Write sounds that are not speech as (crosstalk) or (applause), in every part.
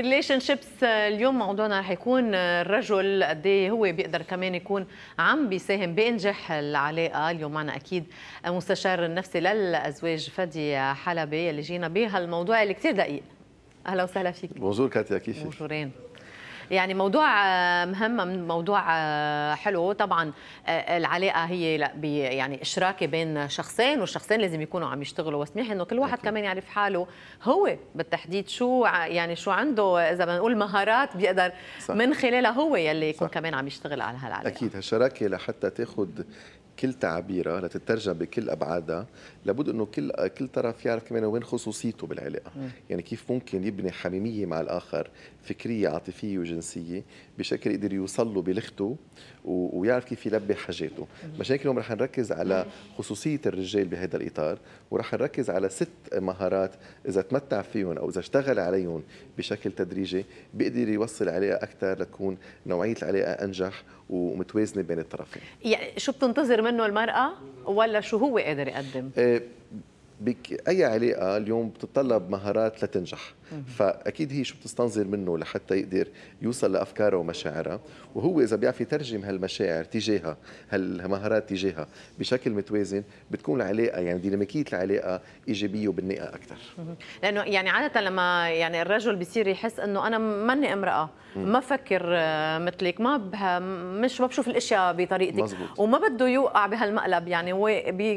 الريليشن آه، شيبس اليوم موضوعنا رح يكون آه، الرجل قد إيه هو بيقدر كمان يكون عم بيساهم بانجاح العلاقه اليوم معنا اكيد مستشار النفسي للازواج فادي حلبي اللي جينا بهالموضوع اللي كثير دقيق اهلا وسهلا فيك بونجور كاتيا كيفك بونجورين يعني موضوع آه، مهم موضوع آه، حلو طبعا آه، العلاقه هي لا يعني اشراكه بين شخصين والشخصين لازم يكونوا عم يشتغلوا وسميح انه كل واحد كمان يعرف حاله هو بالتحديد شو يعني شو عنده اذا بنقول مهارات بيقدر صح. من خلالها هو يلي يكون صح. كمان عم يشتغل على هالعلاقه اكيد هالشراكه لحتى تاخذ كل تعابيرها لتترجم بكل ابعادها لابد انه كل كل طرف يعرف كمان وين خصوصيته بالعلاقه يعني كيف ممكن يبني حميميه مع الاخر فكريه عاطفيه وجنسيه بشكل يقدر يوصل له بلغته ويعرف كيف يلبي حاجاته مشان هيك اليوم رح نركز على خصوصيه الرجال بهذا الاطار ورح نركز على ست مهارات اذا تمتع فيهم او اذا اشتغل عليهم بشكل تدريجي بيقدر يوصل عليها اكثر لتكون نوعيه العلاقه انجح ومتوازنه بين الطرفين يعني شو بتنتظر منه المراه ولا شو هو قادر يقدم آه، بك اي علاقه اليوم بتتطلب مهارات لتنجح فاكيد هي شو بتستنظر منه لحتى يقدر يوصل لافكاره ومشاعرها وهو اذا بيعرف يترجم هالمشاعر تجاهها هالمهارات تجاهها بشكل متوازن بتكون العلاقه يعني ديناميكيه العلاقه ايجابيه وبناءه اكثر لانه يعني عاده لما يعني الرجل بيصير يحس انه انا ماني امراه ما فكر آه، مثلك ما بها مش ما بشوف الاشياء بطريقتك مزبوط. وما بده يوقع بهالمقلب يعني هو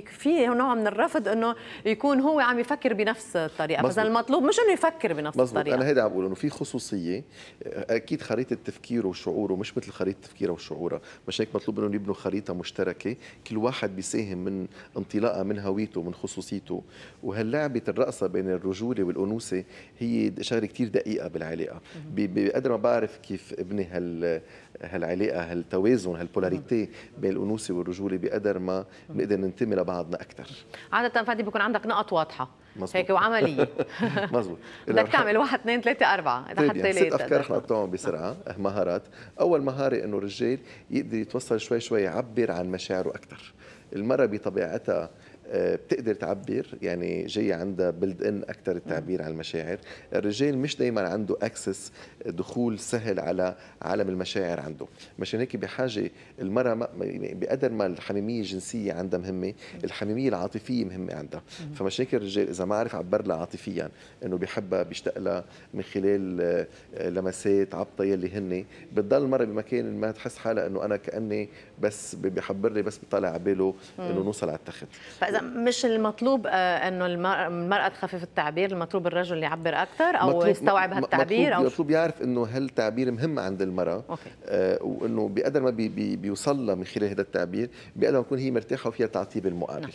في نوع من الرفض انه يكون هو عم يفكر بنفس الطريقه فاذا المطلوب مش انه يفكر بنفس مزبوط. الطريقه انا هيدا عم بقول انه في خصوصيه آه، اكيد خريطه تفكيره وشعوره مش مثل خريطه تفكيره وشعوره مش هيك مطلوب انه يبنوا خريطه مشتركه كل واحد بيساهم من انطلاقه من هويته من خصوصيته وهاللعبه الرقصه بين الرجوله والانوثه هي شغله كثير دقيقه بالعلاقه بقدر ما بعرف بتعرف كيف ابني هال هالعلاقه هالتوازن هالبولاريتي بين الانوثه والرجوله بقدر ما نقدر ننتمي لبعضنا اكثر عاده فادي بيكون عندك نقط واضحه مزبوط. هيك وعمليه (laughs) مزبوط (laughs) بدك تعمل واحد اثنين ثلاثة أربعة إذا حتى ليت ست أفكار رح نقطعهم بسرعة مهارات أول مهارة إنه الرجال يقدر يتوصل شوي شوي يعبر عن مشاعره أكثر المرأة بطبيعتها آه، بتقدر تعبر يعني جاي عندها بلد ان اكثر التعبير عن المشاعر الرجال مش دائما عنده اكسس دخول سهل على عالم المشاعر عنده مشان هيك بحاجه المراه يعني بقدر ما الحميميه الجنسيه عندها مهمه الحميميه العاطفيه مهمه عندها فمشان هيك الرجال اذا ما عرف عبر لها عاطفيا انه بحبها بيشتاق لها من خلال آه، لمسات عبطه يلي هن بتضل المراه بمكان ما تحس حالها انه انا كاني بس بحبر لي بس بطلع على باله انه نوصل على التخت فاذا مش المطلوب آه، انه المراه تخفف التعبير المطلوب الرجل يعبر اكثر او يستوعب هالتعبير مطلوب او مطلوب يعرف انه هالتعبير مهم عند المراه أوكي. آه، وانه بقدر ما بي بي بيوصل لها من خلال هذا التعبير بقدر ما تكون هي مرتاحه وفيها تعطيه بالمقابل نعم.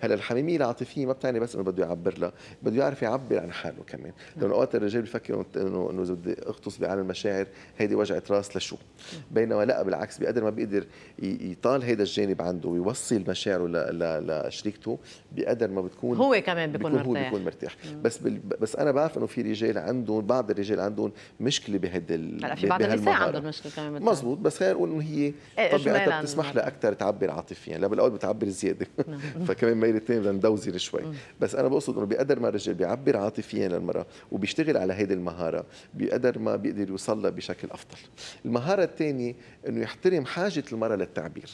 هلا الحميميه العاطفيه ما بتعني بس انه بده يعبر لها بده يعرف يعبر عن حاله كمان نعم. لانه اوقات الرجال بفكر انه انه اذا بدي اغطس بعالم المشاعر هيدي وجعه راس لشو نعم. بينما لا بالعكس بقدر ما بيقدر يطال هذا الجانب عنده ويوصل مشاعره لشريكته حياته بقدر ما بتكون هو كمان بيكون, بيكون مرتاح هو بيكون مرتاح بس بس انا بعرف انه في رجال عندهم بعض الرجال عندهم مشكله بهيدا ال... هلا في بعض النساء عندهم مشكله كمان مزبوط بس خلينا نقول انه هي إيه، طبيعتها بتسمح لها اكثر تعبر عاطفيا لا بالاول بتعبر زياده نعم. (laughs) فكمان ما الاثنين بدنا ندوزر شوي بس انا بقصد انه بقدر ما الرجال بيعبر عاطفيا للمراه وبيشتغل على هيدي المهاره بقدر ما بيقدر يوصل لها بشكل افضل المهاره الثانيه انه يحترم حاجه المراه للتعبير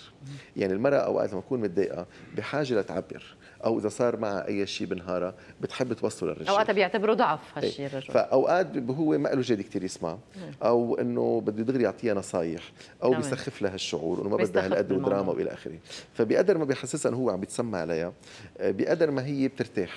يعني المراه اوقات لما تكون متضايقه بحاجه لتعبر او اذا صار معها اي شيء بنهارها بتحب توصله للرجال اوقات بيعتبروا ضعف هالشيء إيه. الرجل فاوقات هو ما له جد كثير يسمع او انه بده دغري يعطيها نصايح او بيسخف لها الشعور انه ما بدها هالقد ودراما والى اخره فبقدر ما بيحسسها انه هو عم بيتسمع عليها آه، بقدر ما هي بترتاح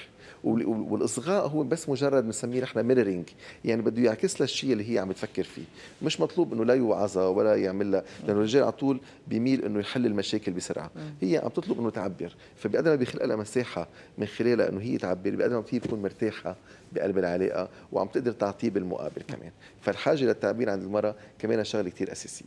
والاصغاء هو بس مجرد بنسميه نحن ميرورينج يعني بده يعكس لها الشيء اللي هي عم بتفكر فيه مش مطلوب انه لا يوعظها ولا يعمل لها لانه الرجال على طول بيميل انه يحل المشاكل بسرعه هي عم تطلب انه تعبر فبقدر ما بيخلق لها مساحه من خلالها انه هي تعبر بقدر ما هي تكون مرتاحه بقلب العلاقه وعم تقدر تعطيه بالمقابل كمان فالحاجه للتعبير عند المراه كمان شغله كثير اساسيه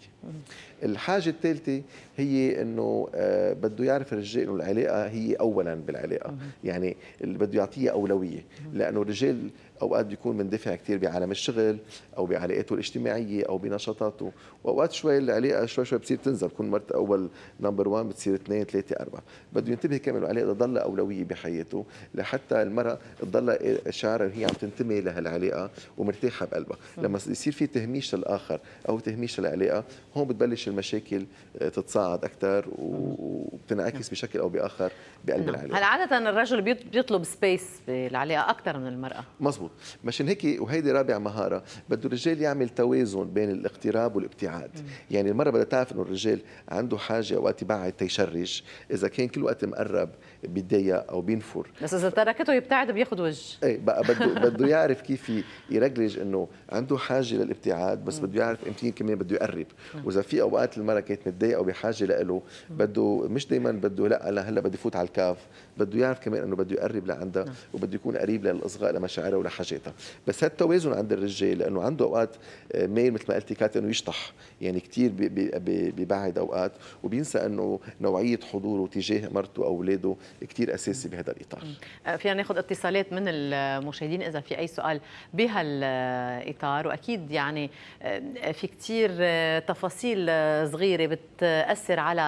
الحاجه الثالثه هي انه آه، بده يعرف الرجال انه العلاقه هي اولا بالعلاقه يعني اللي بده يعطيه أولوية لأنه الرجال اوقات بيكون مندفع كثير بعالم الشغل او بعلاقاته الاجتماعيه او بنشاطاته واوقات شوي العلاقه شوي شوي بتصير تنزل بكون مرت اول نمبر 1 بتصير اثنين ثلاثه اربعه بده ينتبه كمان العلاقه تضل اولويه بحياته لحتى المراه تضل شعرها هي عم تنتمي لهالعلاقه ومرتاحه بقلبها لما يصير في تهميش للاخر او تهميش للعلاقه هون بتبلش المشاكل آه، تتصاعد اكثر وبتنعكس بشكل او باخر بقلب نعم. العلاقه هلا عاده الرجل بيطلب سبيس بالعلاقه اكثر من المراه مزبوط مشان هيك وهيدي رابع مهاره بده الرجال يعمل توازن بين الاقتراب والابتعاد مم. يعني المره بدها تعرف انه الرجال عنده حاجه اوقات يبعد تيشرش اذا كان كل وقت مقرب بيتضايق او بينفر بس اذا تركته يبتعد بياخذ وجه ايه بقى بده بده يعرف كيف يرجلج انه عنده حاجه للابتعاد بس بده يعرف امتى كمان بده يقرب واذا في اوقات المره كانت متضايقه وبحاجه له بده مش دائما بده لا لا هلا بدي فوت على الكاف بده يعرف كمان انه بده يقرب لعندها نعم. وبده يكون قريب للاصغاء لمشاعرها ولحالها حاجاتها بس هذا التوازن عند الرجال لانه عنده اوقات آه، ميل مثل ما قلتي كاتي انه يشطح يعني كثير ببعد اوقات وبينسى انه نوعيه حضوره تجاه مرته او اولاده كثير اساسي بهذا الاطار آه، فينا ناخذ اتصالات من المشاهدين اذا في اي سؤال بهالاطار آه، واكيد يعني في كثير تفاصيل صغيره بتاثر على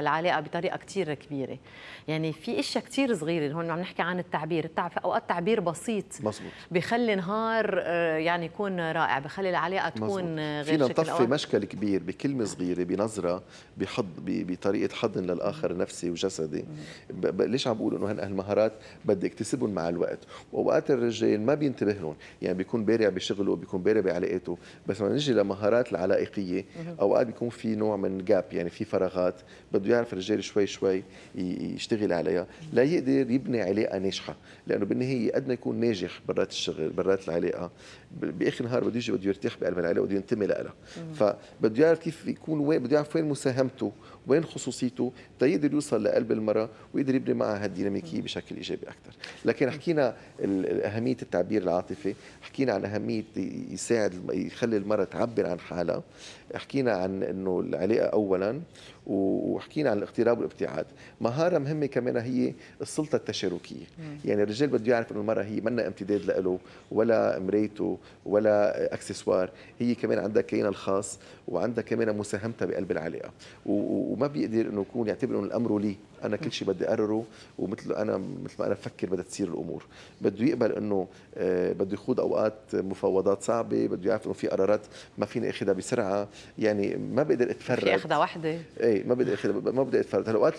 العلاقه بطريقه كثير كبيره يعني في اشياء كثير صغيره هون عم نحكي عن التعبير اوقات تعبير بسيط مزبوط. بخلي نهار آه، يعني يكون رائع بخلي العلاقه تكون غير فينا نطفي مشكل كبير بكلمه صغيره بنظره بحض بطريقه حضن للاخر نفسي وجسدي ليش عم بقول انه هالمهارات بدي اكتسبهم مع الوقت واوقات الرجال ما بينتبه لهم يعني بيكون بارع بشغله بيكون بارع بعلاقاته بس لما نجي لمهارات العلائقيه اوقات بيكون في نوع من جاب يعني في فراغات بده يعرف الرجال شوي شوي يشتغل عليها لا يقدر يبني علاقه ناجحه لانه بالنهايه قد ما يكون ناجح برات الشغل برات العلاقه باخر النهار بده يجي بده يرتاح بقلب العلاقه بده ينتمي لها فبده يعرف كيف يكون وين بده يعرف وين مساهمته وين خصوصيته تيقدر يوصل لقلب المراه ويقدر يبني معها هالديناميكيه بشكل ايجابي اكثر لكن حكينا اهميه التعبير العاطفي حكينا عن اهميه يساعد يخلي المراه تعبر عن حالها حكينا عن انه العلاقه اولا وحكينا عن الاقتراب والابتعاد مهاره مهمه كمان هي السلطه التشاركيه يعني الرجال بده يعرف انه المراه هي منا امتداد له ولا مرايته ولا اكسسوار هي كمان عندها كيانها الخاص وعندها كمان مساهمتها بقلب العلاقه و... وما بيقدر انه يكون يعتبر انه الامر لي انا كل شيء بدي اقرره ومثل انا مثل ما انا بفكر بدها تصير الامور بده يقبل انه آه، بده يخوض اوقات مفاوضات صعبه بده يعرف انه في قرارات ما فيني اخذها بسرعه يعني ما بقدر اتفرد في اخذها وحده اي ما بقدر اخذها ما بدي اتفرد هلا اوقات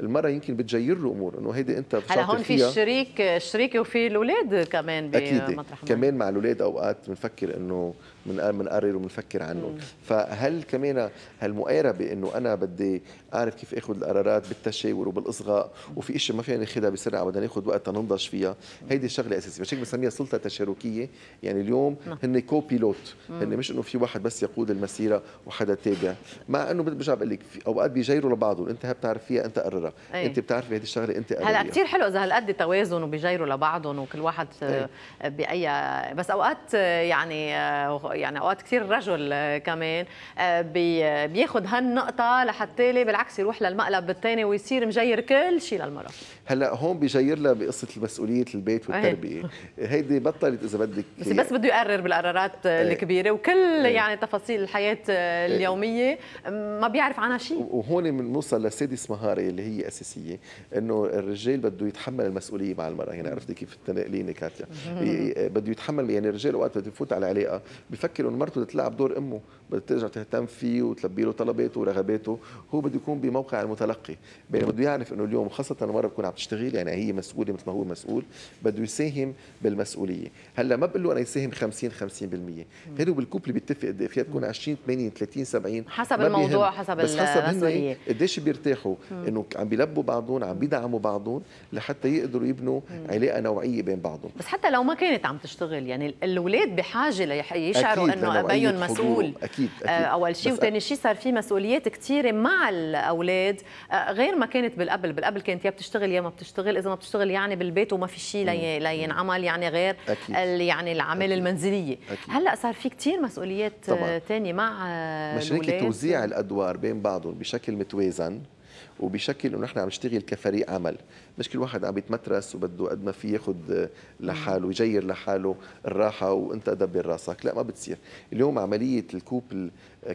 المره يمكن بتجير له امور انه هيدي انت هلا هون في الشريك الشريكه وفي الاولاد كمان بمطرح كمان مع الاولاد اوقات بنفكر انه من بنقرر وبنفكر عنه فهل كمان هالمقاربه انه انا بدي اعرف كيف اخذ القرارات بالتشاور بالقشور وبالاصغاء وفي اشياء ما فينا ناخذها بسرعه بدنا ناخذ وقت تنضج فيها هيدي الشغله اساسيه فشيك بنسميها سلطه تشاركيه يعني اليوم نعم. هن كو بيلوت هن مش انه في واحد بس يقود المسيره وحدا تابع مع انه برجع بقول لك اوقات بيجيروا لبعضهم انت بتعرف فيها انت قررها أي. انت بتعرفي هيدي الشغله انت قررها هلا كثير حلو اذا هالقد توازن وبيجيروا لبعضهم وكل واحد آه، أي. باي بس اوقات آه، يعني آه، يعني اوقات كثير الرجل كمان بياخذ هالنقطه لحتى بالعكس يروح للمقلب الثاني ويصير مجير كل شيء للمراه هلا هون بجير لها بقصه مسؤوليه البيت إيه. والتربيه هيدي بطلت اذا بدك بس بس بده يقرر بالقرارات إيه. الكبيره وكل إيه. يعني تفاصيل الحياه اليوميه ما بيعرف عنها شيء وهون بنوصل لسادس مهاره اللي هي اساسيه انه الرجال بده يتحمل المسؤوليه مع المراه يعني عرفتي كيف تنقلين كاتيا بده يتحمل يعني الرجال وقت بده يفوت على علاقه بفكر انه مرته تلعب دور امه بدك ترجع تهتم فيه وتلبي له طلباته ورغباته هو بده يكون بموقع المتلقي بينما بده يعرف انه اليوم خاصه المره بتكون عم تشتغل يعني هي مسؤوله مثل ما هو مسؤول بده يساهم بالمسؤوليه هلا ما بقول له انا يساهم 50 50% غير بالكوبل بيتفق قد إيه؟ فيها تكون 20 80 30 70 حسب الموضوع حسب بس حسب المسؤوليه قديش بيرتاحوا انه عم بيلبوا بعضهم عم بيدعموا بعضهم لحتى يقدروا يبنوا علاقه نوعيه بين بعضهم بس حتى لو ما كانت عم تشتغل يعني الاولاد بحاجه ليشعروا انه ابيهم مسؤول أكيد أكيد, آه، أكيد. أول شيء وثاني شيء صار في مسؤوليات كثيرة مع الأولاد آه، غير ما كانت بالقبل بالقبل كانت يا بتشتغل يا ما بتشتغل إذا ما بتشتغل يعني بالبيت وما في شيء لينعمل يعني غير أكيد. يعني الأعمال أكيد. المنزلية أكيد. هلأ صار في كثير مسؤوليات ثانيه آه، مع مشاركة توزيع الأدوار بين بعضهم بشكل متوازن وبشكل انه نحن عم نشتغل كفريق عمل مش كل واحد عم يتمترس وبده قد ما في ياخذ لحاله يجير لحاله الراحه وانت دبر راسك لا ما بتصير اليوم عمليه الكوب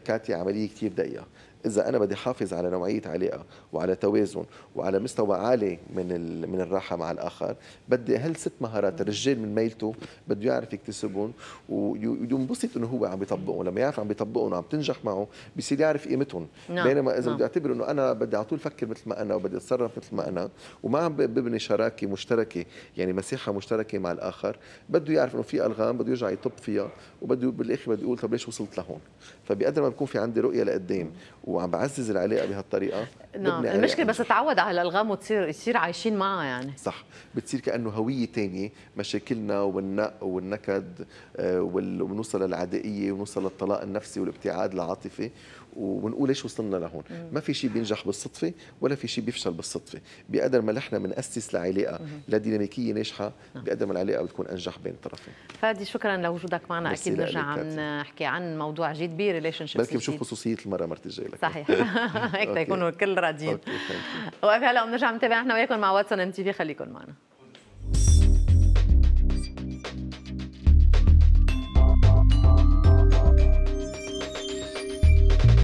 كاتي عمليه كثير دقيقه اذا انا بدي حافظ على نوعيه علاقه وعلى توازن وعلى مستوى عالي من من الراحه مع الاخر بدي هل ست مهارات الرجال من ميلته بده يعرف يكتسبهم وينبسط انه هو عم بيطبقهم لما يعرف عم بيطبقهم وعم تنجح معه بصير يعرف قيمتهم نعم. بينما اذا نعم. بدي اعتبر انه انا بدي على طول فكر مثل ما انا وبدي اتصرف مثل ما انا وما عم ببني شراكه مشتركه يعني مساحه مشتركه مع الاخر بده يعرف انه في الغام بده يرجع يطب فيها وبده بالاخر بده يقول طب ليش وصلت لهون فبقدر ما بكون في عندي رؤيه لقدام وعم بعزز العلاقه بهالطريقه نعم المشكله بس تعود على الالغام وتصير يصير عايشين معها يعني صح بتصير كانه هويه ثانيه مشاكلنا والنق والنكد آه، وبنوصل للعدائيه ونوصل للطلاق النفسي والابتعاد العاطفي وبنقول ليش وصلنا لهون ما في شيء بينجح بالصدفه ولا في شيء بيفشل بالصدفه بقدر ما نحن بناسس لعلاقه لديناميكيه ناجحه نعم. بقدر ما العلاقه بتكون انجح بين الطرفين فادي شكرا لوجودك معنا اكيد نرجع عم نحكي عن موضوع جديد ريليشن شيب بلكي بنشوف خصوصيه المره مرتجه صحيح (laughs) هيك تيكونوا الكل راضيين وقف هلا بنرجع نتابع احنا وياكم مع واتسون ام تي في خليكم معنا